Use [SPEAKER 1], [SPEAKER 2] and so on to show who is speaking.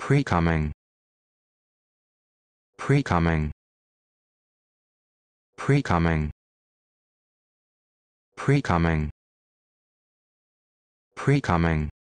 [SPEAKER 1] Pre-coming. Pre-coming. Pre-coming. Pre-coming. Pre-coming.